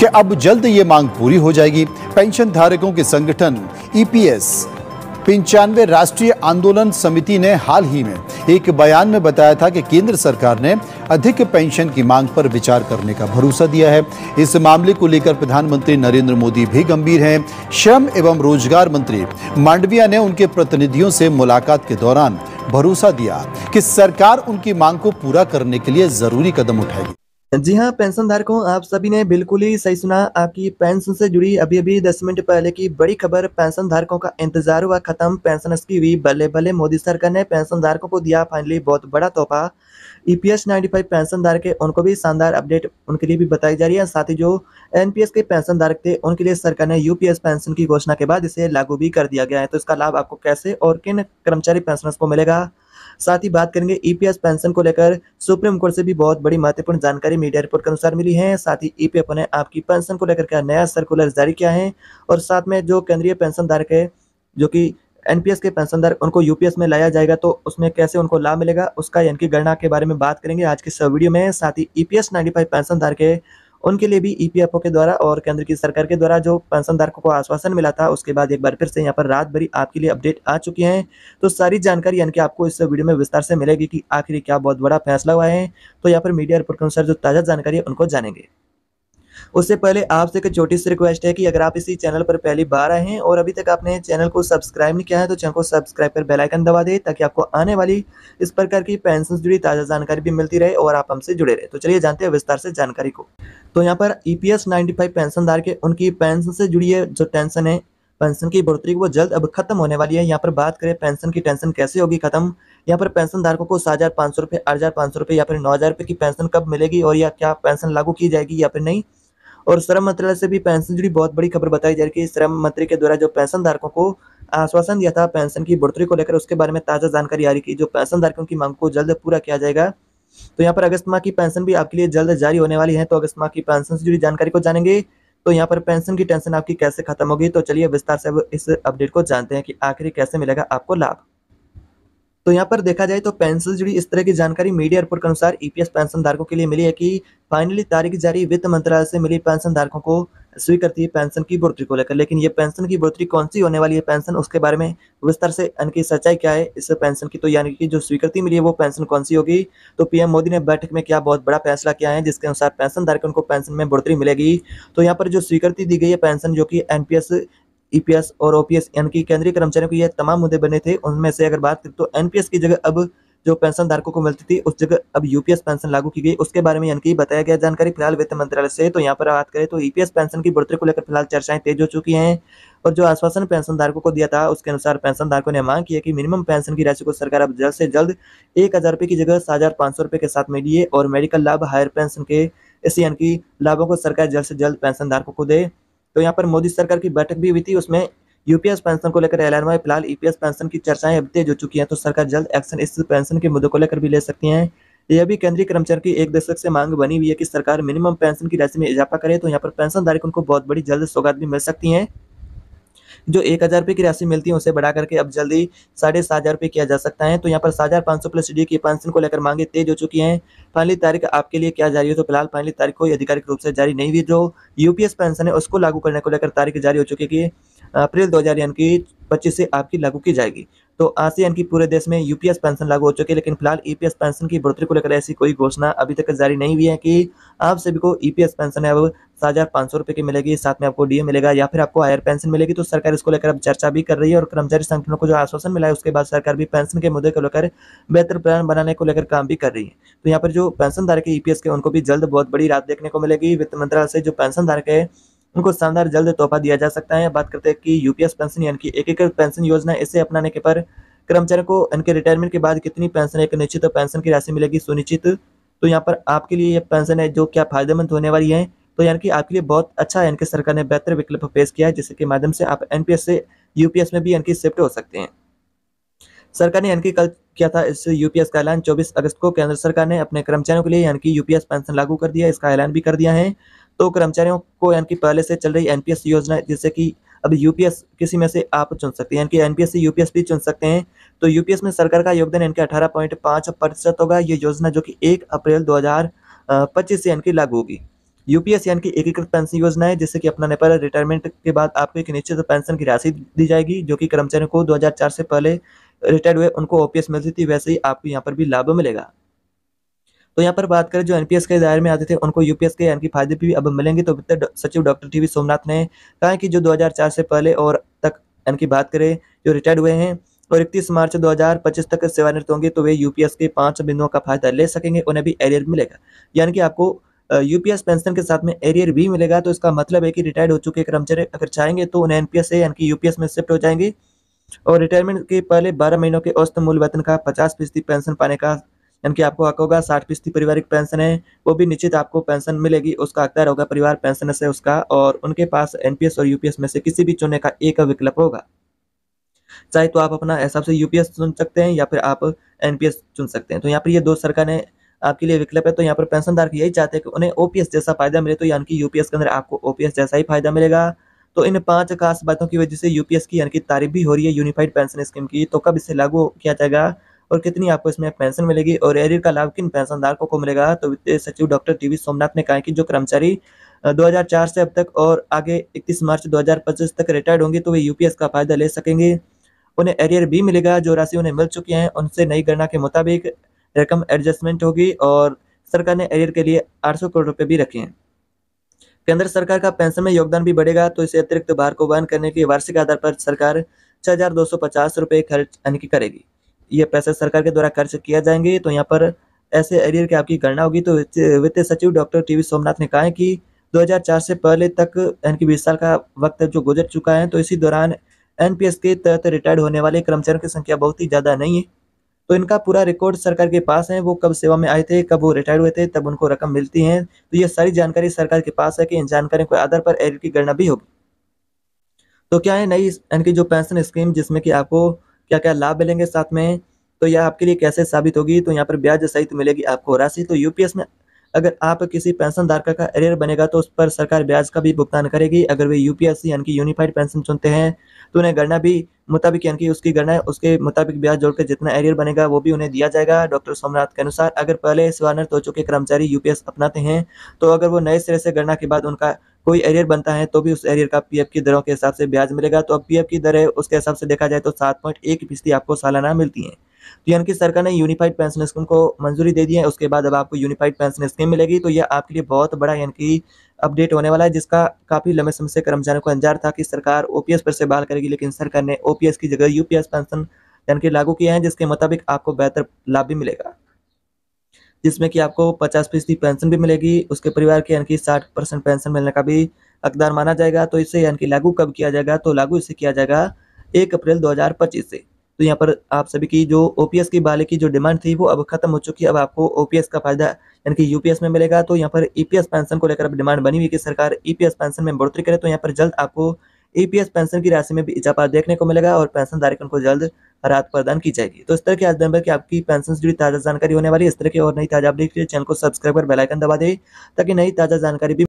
कि अब जल्द ये मांग पूरी हो जाएगी पेंशन धारकों के संगठन ईपीएस e पंचानवे राष्ट्रीय आंदोलन समिति ने हाल ही में एक बयान में बताया था कि केंद्र सरकार ने अधिक पेंशन की मांग पर विचार करने का भरोसा दिया है इस मामले को लेकर प्रधानमंत्री नरेंद्र मोदी भी गंभीर हैं श्रम एवं रोजगार मंत्री मांडविया ने उनके प्रतिनिधियों से मुलाकात के दौरान भरोसा दिया कि सरकार उनकी मांग को पूरा करने के लिए जरूरी कदम उठाएगी जी हाँ पेंशन धारकों आप सभी ने बिल्कुल ही सही सुना आपकी पेंशन से जुड़ी अभी अभी दस मिनट पहले की बड़ी खबर पेंशन धारकों का इंतजार हुआ खत्म पेंशन की हुई बल्ले बल्ले मोदी सरकार ने पेंशन धारकों को दिया फाइनली बहुत बड़ा तोहफा ईपीएस e 95 पेंशन धारक है उनको भी शानदार अपडेट उनके लिए भी बताई जा रही है साथ ही जो एनपीएस के पेंशन धारक थे उनके लिए सरकार ने यूपीएस पेंशन की घोषणा के बाद इसे लागू भी कर दिया गया है तो इसका लाभ आपको कैसे और किन कर्मचारी पेंशनर्स को मिलेगा साथ ही बात करेंगे ईपीएस e पेंशन को लेकर सुप्रीम कोर्ट से भी बहुत बड़ी महत्वपूर्ण जानकारी मीडिया रिपोर्ट के अनुसार मिली है साथ ही ईपीएफ e ने आपकी पेंशन को लेकर क्या नया सर्कुलर जारी किया है और साथ में जो केंद्रीय पेंशन धारक है जो कि एनपीएस के पेंशनदार उनको यूपीएस में लाया जाएगा तो उसमें कैसे उनको लाभ मिलेगा उसका यानी गणना के बारे में बात करेंगे आज के वीडियो में साथ ही ईपीएस 95 पेंशनदार के उनके लिए भी ई e के द्वारा और केंद्र की सरकार के द्वारा जो पेंशनधारकों को आश्वासन मिला था उसके बाद एक बार फिर से यहाँ पर रात भरी आपके लिए अपडेट आ चुकी हैं तो सारी जानकारी यानी कि आपको इस वीडियो में विस्तार से मिलेगी कि आखिर क्या बहुत बड़ा फैसला हुआ है तो यहाँ पर मीडिया रिपोर्ट के अनुसार जो ताज़ा जानकारी है उनको जानेंगे उससे पहले आपसे एक छोटी सी रिक्वेस्ट है कि अगर आप इसी चैनल पर पहली बार आए हैं और अभी तक आपने चैनल को सब्सक्राइब नहीं किया है तो चैनल को सब्सक्राइब कर बेलाइकन दबा दे ताकि आपको आने वाली इस प्रकार की पेंशन से जुड़ी ताज़ा जानकारी भी मिलती रहे और आप हमसे जुड़े रहे तो चलिए जानते हैं विस्तार से जानकारी को तो यहाँ पर ई पी पेंशनदार के उनकी पेंशन से जुड़ी है जो टेंशन है पेंशन की बढ़ोतरी वो जल्द अब खत्म होने वाली है यहाँ पर बात करें पेंशन की टेंशन कैसे होगी खत्म यहाँ पर पेंशन धारकों को सात हज़ार पाँच सौ रुपये आठ हज़ार पाँच सौ रुपये या फिर नौ हज़ार रुपये की पेंशन कब मिलेगी और या क्या पेंशन लागू की जाएगी या फिर नहीं और श्रम मंत्रालय से भी पेंशन जुड़ी बहुत बड़ी खबर बताई जा रही है श्रम मंत्री के द्वारा जो पेंशन धारकों को आश्वासन दिया था पेंशन की बढ़ोतरी को लेकर उसके बारे में ताज़ा जानकारी आ रही की जो पेंशन धारकों की मांग को जल्द पूरा किया जाएगा तो यहाँ पर अगस्त माह की पेंशन भी आपके लिए जल्द जारी होने वाली है तो अगस्त माह की पेंशन से जुड़ी जानकारी को जानेंगे तो यहाँ पर पेंशन की टेंशन आपकी कैसे खत्म होगी तो चलिए विस्तार से इस अपडेट को जानते हैं कि आखिर कैसे मिलेगा आपको लाभ तो यहाँ पर देखा जाए तो पेंशन जुड़ी इस तरह की जानकारी मीडिया रिपोर्ट के अनुसार ईपीएस e पेंशन धारकों के लिए मिली है कि फाइनली तारीख जारी वित्त मंत्रालय से मिली पेंशन धारकों को स्वीकृति पेंशन की बढ़ोतरी को लेकर लेकिन ये पेंशन की बढ़ोतरी कौन सी होने वाली है पेंशन उसके बारे में विस्तार से इनकी सच्चाई क्या है इस पेंशन की तो यानी कि जो स्वीकृति मिली है वो पेंशन कौन सी होगी तो पीएम मोदी ने बैठक में क्या बहुत बड़ा फैसला किया है जिसके अनुसार पेंशन धारकों को पेंशन में बढ़ोतरी मिलेगी तो यहाँ पर जो स्वीकृति दी गई है पेंशन जो कि एनपीएस ईपीएस e और ओपीएस यानी कि केंद्रीय कर्मचारियों के ये तमाम मुद्दे बने थे उनमें से अगर बात करें तो एनपीएस की जगह अब जो पेंशन धारकों को मिलती थी उस जगह अब यूपीएस पेंशन लागू की गई उसके बारे में यानी कि बताया गया जानकारी फिलहाल वित्त मंत्रालय से तो यहाँ पर बात करें तो ईपीएस e पेंशन की बढ़ोतरी को लेकर फिलहाल चर्चाएं तेज हो चुकी हैं और जो आश्वासन पेंशन धारकों को दिया था उसके अनुसार पेंशन धारकों ने मांग की है कि मिनिमम पेंशन की राशि को सरकार अब जल्द से जल्द एक हज़ार रुपये की जगह सात हज़ार पाँच सौ रुपये के साथ में लिए और मेडिकल लाभ हायर पेंशन के इस यानी कि लाभों को सरकार जल्द से जल्द पेंशन धारकों को दे तो यहाँ पर मोदी सरकार की बैठक भी हुई थी उसमें यूपीएस पेंशन को लेकर एलान हुआ फिलहाल ईपीएस पेंशन की चर्चाएं अब तेज हो चुकी हैं तो सरकार जल्द एक्शन इस पेंशन के मुद्दे को लेकर भी ले सकती है यह भी केंद्रीय कर्मचारी की एक दशक से मांग बनी हुई है कि सरकार मिनिमम पेंशन की राशि में इजाफा करे तो यहाँ पर पेंशनधारकों को बहुत बड़ी जल्द सौगात भी मिल सकती है जो एक हज़ार रुपये की राशि मिलती है उसे बढ़ा करके अब जल्दी साढ़े सात हज़ार रुपये किया जा सकता है तो यहाँ पर सात हज़ार पाँच सौ प्लस डी की पेंशन को लेकर मांगे तेज हो चुकी हैं पहली तारीख आपके लिए क्या जारी हो तो फिलहाल पहली तारीख को आधिकारिक रूप से जारी नहीं हुई जो यूपीएस पेंशन है उसको लागू करने को लेकर तारीख जारी हो चुकी है अप्रैल दो हज़ार यानी कि पच्चीस से आपकी लागू की जाएगी तो आसियान की पूरे देश में यूपीएस पेंशन लागू हो चुकी है लेकिन फिलहाल ईपीएस पेंशन की बढ़ोतरी को लेकर ऐसी कोई घोषणा अभी तक जारी नहीं हुई है कि आप सभी को ईपीएस पेंशन है अब सात हज़ार पाँच सौ रुपए की मिलेगी साथ में आपको डीए मिलेगा या फिर आपको हायर पेंशन मिलेगी तो सरकार इसको लेकर अब चर्चा भी कर रही है और कर्मचारी संगठनों को जो आश्वासन मिला है उसके बाद सरकार भी पेंशन के मुद्दे को लेकर बेहतर प्लान बनाने को लेकर काम भी कर रही है तो यहाँ पर जो पेंशन धारक है ईपीएस के उनको भी जल्द बहुत बड़ी रात देखने को मिलेगी वित्त मंत्रालय से जो पेंशन धारक है उनको शानदार जल्द तोहफा दिया जा सकता है बात करते हैं कि यूपीएस पेंशन यानी कि एकीकृत पेंशन योजना इसे अपनाने के पर कर्मचारी को इनके रिटायरमेंट के बाद कितनी पेंशन एक निश्चित तो पेंशन की राशि मिलेगी सुनिश्चित तो यहाँ पर आपके लिए ये पेंशन है जो क्या फायदेमंद होने वाली है तो यानी कि आपके लिए बहुत अच्छा है इनकी सरकार ने बेहतर विकल्प पेश किया है जिसके माध्यम से आप एनपीएस से यूपीएस में भी इनकी शिफ्ट हो सकते हैं सरकार ने यानी कल किया था इस यूपीएस का ऐलान 24 अगस्त को केंद्र सरकार ने अपने कर्मचारियों के लिए यानी कि यूपीएस पेंशन लागू कर दिया इसका ऐलान भी कर दिया है तो कर्मचारियों को यानी कि पहले से चल रही एनपीएस योजना जैसे कि अब यूपीएस किसी में से आप चुन सकते हैं यानी कि एनपीएस से यूपीएस भी चुन सकते हैं तो यूपीएस में सरकार का योगदान यानी कि अठारह पॉइंट पाँच प्रतिशत होगा ये योजना जो कि एक अप्रैल दो हज़ार पच्चीस से यानी कि लागू होगी यूपीएस यानी कि एकीकृत पेंशन योजना है जिससे कि अपनाने पर रिटायरमेंट के बाद आपको एक निश्चित पेंशन की राशि दी जाएगी जो कि कर्मचारियों को दो से पहले रिटायर्ड हुए उनको ओपीएस मिलती थी वैसे ही आपको यहाँ पर भी लाभ मिलेगा तो यहाँ पर बात करें जो एनपीएस के दायरे में आते थे उनको यूपीएस के यानी कि फायदे भी अब मिलेंगे तो वित्त सचिव डॉक्टर टी सोमनाथ ने कहा कि जो दो से पहले और तक यानी कि बात करें जो रिटायर्ड हुए हैं और इकतीस मार्च 2025 तक सेवानिवृत्त होंगे तो वे यूपीएस के पांच बिंदुओं का फायदा ले सकेंगे उन्हें भी एरियर मिलेगा यानी कि आपको यूपीएस पेंशन के साथ में एरियर भी मिलेगा तो इसका मतलब है कि रिटायर्ड हो चुके कर्मचारी अगर चाहेंगे तो उन्हें एनपीएस यानी कि यूपीएस में शिफ्ट हो जाएंगे और रिटायरमेंट के पहले बारह महीनों के औसत मूल वेतन का पचास फीसदी पेंशन पाने का यानी कि आपको हक होगा साठ फीसदी पारिवारिक पेंशन है वो भी निश्चित आपको पेंशन मिलेगी उसका हकदार होगा परिवार पेंशन से उसका और उनके पास एनपीएस और यूपीएस में से किसी भी चुनने का एक विकल्प होगा चाहे तो आप अपना हिसाब से यूपीएस चुन सकते हैं या फिर आप एनपीएस चुन सकते हैं तो यहाँ पर ये दो सरकार ने आपके लिए विकल्प है तो यहाँ पर पेंशनदार यही चाहते हैं कि उन्हें ओपीएस जैसा फायदा मिले तो यानी कि यूपीएस के अंदर आपको ओपीएस जैसा ही फायदा मिलेगा तो इन पांच खास बातों की वजह से यूपीएस की यानी कि तारीफ भी हो रही है यूनिफाइड पेंशन स्कीम की तो कब इसे लागू किया जाएगा और कितनी आपको इसमें पेंशन मिलेगी और एरियर का लाभ किन पेंशनधारकों को मिलेगा तो वित्तीय सचिव डॉक्टर टी सोमनाथ ने कहा कि जो कर्मचारी 2004 से अब तक और आगे 31 मार्च 2025 तक रिटायर्ड होंगे तो वे यूपीएस का फायदा ले सकेंगे उन्हें एरियर भी मिलेगा जो राशि उन्हें मिल चुकी है उनसे नई गणना के मुताबिक रकम एडजस्टमेंट होगी और सरकार ने एरियर के लिए 800 करोड़ रुपए भी रखे हैं केंद्र सरकार का पेंशन में योगदान भी बढ़ेगा तो इसे अतिरिक्त भार को वहन करने के लिए वार्षिक आधार पर सरकार छह हजार दो सौ पचास खर्च यानी कि करेगी ये पैसे सरकार के द्वारा खर्च किया जाएंगे तो यहाँ पर ऐसे एरियर की आपकी गणना होगी तो वित्त सचिव डॉक्टर टी सोमनाथ ने कहा है कि 2004 से पहले तक यानी कि बीस साल का वक्त जो गुजर चुका है तो इसी दौरान एनपीएस के तहत रिटायर्ड होने वाले कर्मचारियों की संख्या बहुत ही ज़्यादा नहीं है तो इनका पूरा रिकॉर्ड सरकार के पास है वो कब सेवा में आए थे कब वो रिटायर्ड हुए थे तब उनको रकम मिलती है तो ये सारी जानकारी सरकार के पास है कि इन जानकारियों के आधार पर एरियर की गणना भी होगी तो क्या है नई यानी कि जो पेंशन स्कीम जिसमें कि आपको क्या क्या लाभ मिलेंगे साथ में तो यह आपके लिए कैसे साबित होगी तो यहाँ पर ब्याज सहित मिलेगी आपको राशि तो यूपीएस में अगर आप किसी पेंशन धारका का एरियर बनेगा तो उस पर सरकार ब्याज का भी भुगतान करेगी अगर वे यूपीएससी यानी कि यूनिफाइड पेंशन चुनते हैं तो उन्हें गणना भी मुताबिक यानी कि उसकी गणना उसके मुताबिक ब्याज जोड़कर जितना एरियर बनेगा वो भी उन्हें दिया जाएगा डॉक्टर सोमनाथ के अनुसार अगर पहले सेवानिवृत्त तो चुके कर्मचारी यूपीएस अपनाते हैं तो अगर वो नए सिरे से गणना के बाद उनका कोई एरियर बनता है तो भी उस एरियर का पीएफ की दरों के हिसाब से ब्याज मिलेगा तो अब पीएफ की दर है उसके हिसाब से देखा जाए तो सात पॉइंट एक फीसदी आपको सालाना मिलती है तो यानी कि सरकार ने यूनिफाइड पेंशन स्कीम को मंजूरी दे दी है उसके बाद अब आपको यूनिफाइड पेंशन स्कीम मिलेगी तो यह आपके लिए बहुत बड़ा यानी कि अपडेट होने वाला है जिसका काफ़ी लंबे समय से कर्मचारियों को अंजार था कि सरकार ओपीएस पर से बहाल करेगी लेकिन सरकार ने ओपीएस की जगह यूपीएस पेंशन यानी कि लागू किया है जिसके मुताबिक आपको बेहतर लाभ भी मिलेगा जिसमें कि आपको पचास फीसदी पेंशन भी मिलेगी उसके परिवार के यानी कि साठ परसेंट पेंशन मिलने का भी हकदार माना जाएगा तो इसे यानी कि लागू कब किया जाएगा तो लागू इसे किया जाएगा एक अप्रैल दो से तो यहाँ पर आप सभी की जो ओपीएस की बाले की जो डिमांड थी वो अब खत्म हो चुकी है अब आपको ओपीएस का फायदा यानी कि यूपीएस में मिलेगा तो यहाँ पर ईपीएस e पेंशन को लेकर अब डिमांड बनी हुई कि सरकार ईपीएस e पेंशन में बढ़ोतरी करे तो यहाँ पर जल्द आपको ईपीएस पेंशन की राशि में भी इजाफा देखने को मिलेगा और पेंशन धारकों को जल्द राहत प्रदान की जाएगी तो इस तरह की आज दिन भर की आपकी पेंशन से जुड़ी ताजा जानकारी होने वाली इस तरह की और नई ताजा अपडेट के लिए चैनल को सब्सक्राइब कर बेलाइकन दबा दें ताकि नई ताजा जानकारी भी